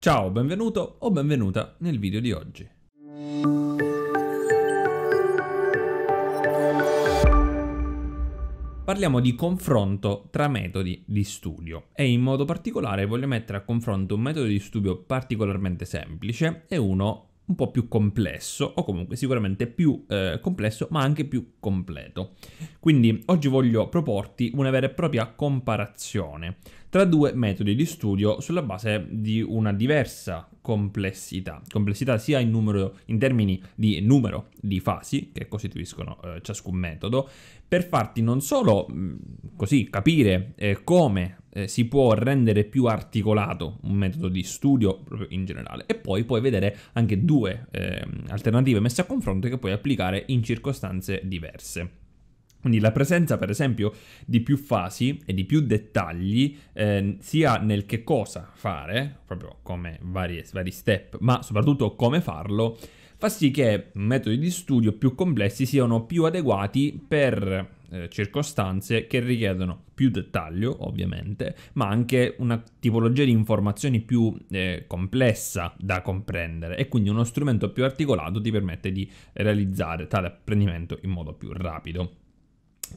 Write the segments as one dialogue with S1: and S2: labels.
S1: Ciao, benvenuto o benvenuta nel video di oggi. Parliamo di confronto tra metodi di studio e in modo particolare voglio mettere a confronto un metodo di studio particolarmente semplice e uno un po' più complesso o comunque sicuramente più eh, complesso ma anche più completo. Quindi oggi voglio proporti una vera e propria comparazione tra due metodi di studio sulla base di una diversa complessità, complessità sia in, numero, in termini di numero di fasi che costituiscono eh, ciascun metodo, per farti non solo mh, mm, così capire eh, come eh, si può rendere più articolato un metodo di studio proprio in generale e poi puoi vedere anche due ehm, alternative messe a confronto che puoi applicare in circostanze diverse. Quindi la presenza, per esempio, di più fasi e di più dettagli, eh, sia nel che cosa fare, proprio come varie, vari step, ma soprattutto come farlo, fa sì che metodi di studio più complessi siano più adeguati per eh, circostanze che richiedono più dettaglio, ovviamente, ma anche una tipologia di informazioni più eh, complessa da comprendere e quindi uno strumento più articolato ti permette di realizzare tale apprendimento in modo più rapido.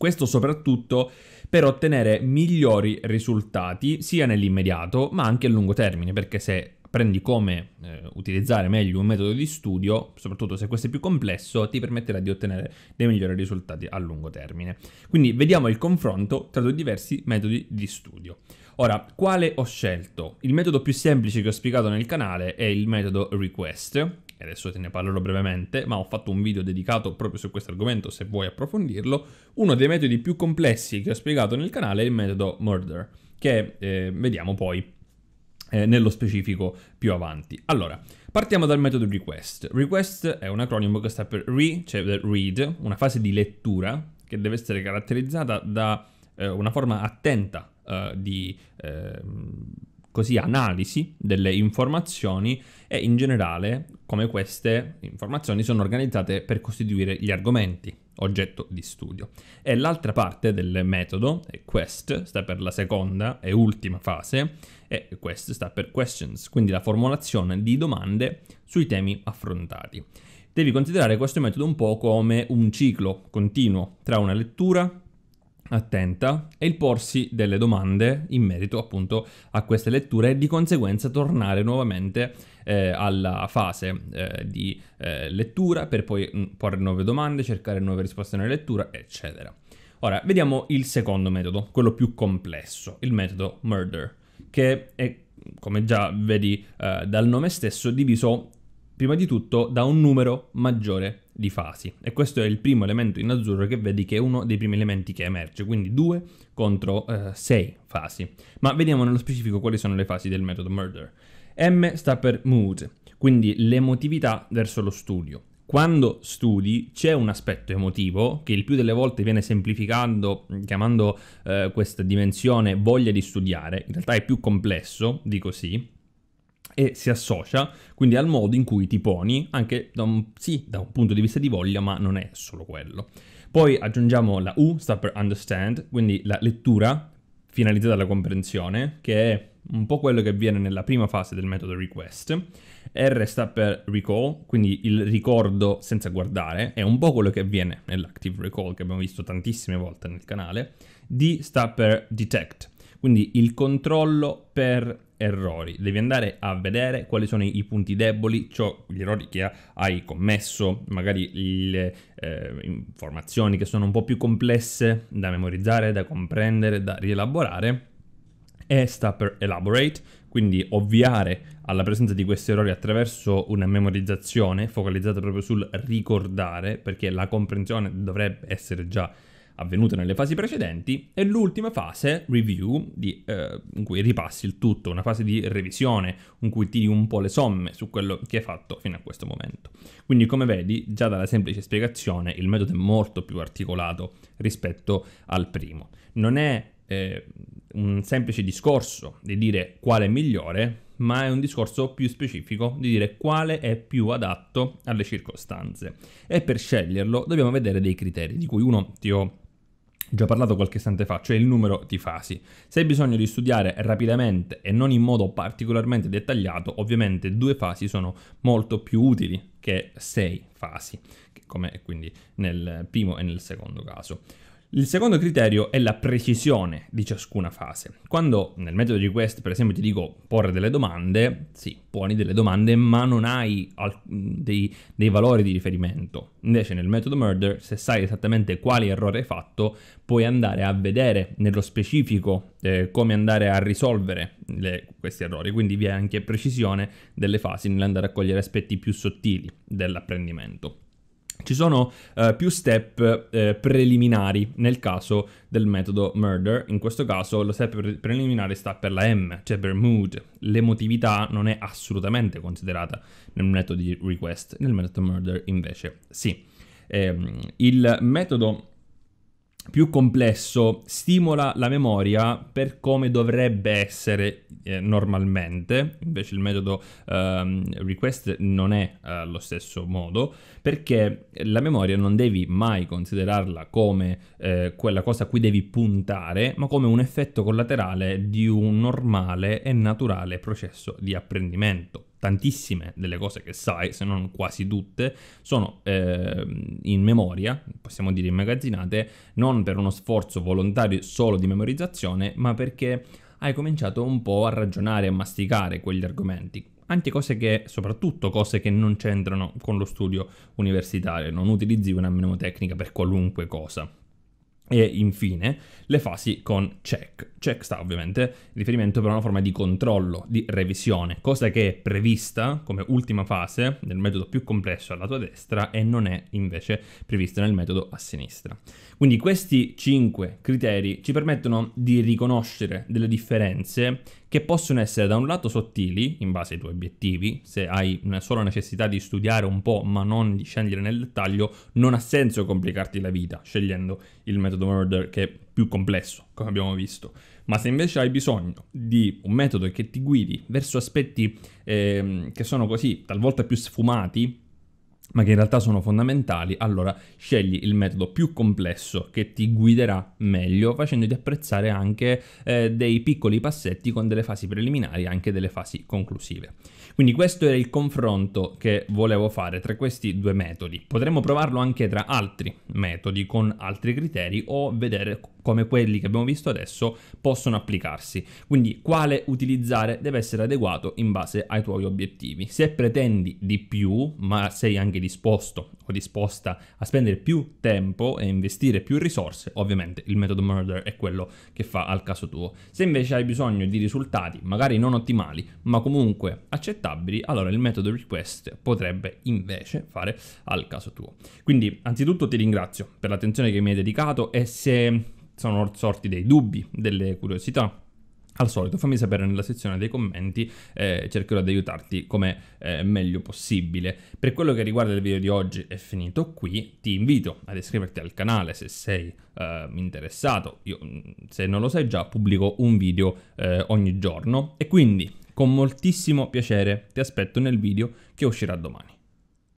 S1: Questo soprattutto per ottenere migliori risultati sia nell'immediato ma anche a lungo termine, perché se apprendi come eh, utilizzare meglio un metodo di studio, soprattutto se questo è più complesso, ti permetterà di ottenere dei migliori risultati a lungo termine. Quindi vediamo il confronto tra due diversi metodi di studio. Ora, quale ho scelto? Il metodo più semplice che ho spiegato nel canale è il metodo request, adesso te ne parlerò brevemente, ma ho fatto un video dedicato proprio su questo argomento se vuoi approfondirlo. Uno dei metodi più complessi che ho spiegato nel canale è il metodo murder, che eh, vediamo poi eh, nello specifico più avanti. Allora, partiamo dal metodo request. Request è un acronimo che sta per re, cioè per read, una fase di lettura che deve essere caratterizzata da eh, una forma attenta eh, di ehm, così analisi delle informazioni e in generale come queste informazioni sono organizzate per costituire gli argomenti oggetto di studio. E l'altra parte del metodo, quest, sta per la seconda e ultima fase, e quest sta per questions, quindi la formulazione di domande sui temi affrontati. Devi considerare questo metodo un po' come un ciclo continuo tra una lettura, attenta e il porsi delle domande in merito appunto a queste letture e di conseguenza tornare nuovamente eh, alla fase eh, di eh, lettura per poi mm, porre nuove domande, cercare nuove risposte nella lettura, eccetera. Ora, vediamo il secondo metodo, quello più complesso, il metodo Murder, che è, come già vedi eh, dal nome stesso, diviso prima di tutto da un numero maggiore di fasi e questo è il primo elemento in azzurro che vedi che è uno dei primi elementi che emerge, quindi 2 contro 6 eh, fasi. Ma vediamo nello specifico quali sono le fasi del metodo Murder. M sta per mood, quindi l'emotività verso lo studio. Quando studi c'è un aspetto emotivo che il più delle volte viene semplificando chiamando eh, questa dimensione voglia di studiare, in realtà è più complesso di così, e si associa quindi al modo in cui ti poni, anche da un, sì, da un punto di vista di voglia, ma non è solo quello. Poi aggiungiamo la U, sta per understand, quindi la lettura finalizzata alla comprensione, che è un po' quello che avviene nella prima fase del metodo request. R sta per recall, quindi il ricordo senza guardare, è un po' quello che avviene nell'active recall che abbiamo visto tantissime volte nel canale. D sta per detect, quindi il controllo per errori, devi andare a vedere quali sono i punti deboli, cioè gli errori che hai commesso, magari le eh, informazioni che sono un po' più complesse da memorizzare, da comprendere, da rielaborare. E sta per elaborate, quindi ovviare alla presenza di questi errori attraverso una memorizzazione focalizzata proprio sul ricordare, perché la comprensione dovrebbe essere già avvenute nelle fasi precedenti, e l'ultima fase, review, di, eh, in cui ripassi il tutto, una fase di revisione, in cui tiri un po' le somme su quello che hai fatto fino a questo momento. Quindi come vedi, già dalla semplice spiegazione, il metodo è molto più articolato rispetto al primo. Non è eh, un semplice discorso di dire quale è migliore, ma è un discorso più specifico di dire quale è più adatto alle circostanze. E per sceglierlo dobbiamo vedere dei criteri, di cui uno ti ho già parlato qualche istante fa, cioè il numero di fasi. Se hai bisogno di studiare rapidamente e non in modo particolarmente dettagliato, ovviamente due fasi sono molto più utili che sei fasi, come quindi nel primo e nel secondo caso. Il secondo criterio è la precisione di ciascuna fase. Quando nel metodo request, per esempio, ti dico porre delle domande, sì, poni delle domande, ma non hai dei, dei valori di riferimento. Invece nel metodo murder, se sai esattamente quale errore hai fatto, puoi andare a vedere nello specifico eh, come andare a risolvere le, questi errori. Quindi vi è anche precisione delle fasi nell'andare a cogliere aspetti più sottili dell'apprendimento ci sono eh, più step eh, preliminari nel caso del metodo murder. In questo caso lo step pre- preliminare sta per la M, cioè per mood. L'emotività non è assolutamente considerata nel metodo di request, nel metodo murder invece sì. Eh, il metodo più complesso stimola la memoria per come dovrebbe essere eh, normalmente, invece il metodo ehm, request non è allo eh, lo stesso modo, perché la memoria non devi mai considerarla come eh, quella cosa a cui devi puntare, ma come un effetto collaterale di un normale e naturale processo di apprendimento tantissime delle cose che sai, se non quasi tutte, sono eh, in memoria, possiamo dire immagazzinate, non per uno sforzo volontario solo di memorizzazione, ma perché hai cominciato un po' a ragionare, e a masticare quegli argomenti. Anche cose che, soprattutto cose che non c'entrano con lo studio universitario, non utilizzi una mnemotecnica per qualunque cosa e infine le fasi con check. Check sta ovviamente in riferimento per una forma di controllo, di revisione, cosa che è prevista come ultima fase nel metodo più complesso alla tua destra e non è invece prevista nel metodo a sinistra. Quindi questi cinque criteri ci permettono di riconoscere delle differenze che possono essere da un lato sottili, in base ai tuoi obiettivi, se hai una sola necessità di studiare un po' ma non di scendere nel dettaglio, non ha senso complicarti la vita scegliendo il metodo murder che è più complesso, come abbiamo visto. Ma se invece hai bisogno di un metodo che ti guidi verso aspetti eh, che sono così, talvolta più sfumati, ma che in realtà sono fondamentali, allora scegli il metodo più complesso che ti guiderà meglio, facendoti apprezzare anche eh, dei piccoli passetti con delle fasi preliminari e anche delle fasi conclusive. Quindi questo era il confronto che volevo fare tra questi due metodi. Potremmo provarlo anche tra altri metodi con altri criteri o vedere come quelli che abbiamo visto adesso possono applicarsi. Quindi quale utilizzare deve essere adeguato in base ai tuoi obiettivi. Se pretendi di più, ma sei anche disposto o disposta a spendere più tempo e investire più risorse, ovviamente il metodo murder è quello che fa al caso tuo. Se invece hai bisogno di risultati magari non ottimali, ma comunque accettabili, allora il metodo request potrebbe invece fare al caso tuo. Quindi anzitutto ti ringrazio per l'attenzione che mi hai dedicato e se sono sorti dei dubbi, delle curiosità. Al solito fammi sapere nella sezione dei commenti, eh, cercherò di aiutarti come eh, meglio possibile. Per quello che riguarda il video di oggi è finito qui, ti invito ad iscriverti al canale se sei eh, interessato, io mm, se non lo sai già pubblico un video eh, ogni giorno e quindi con moltissimo piacere ti aspetto nel video che uscirà domani.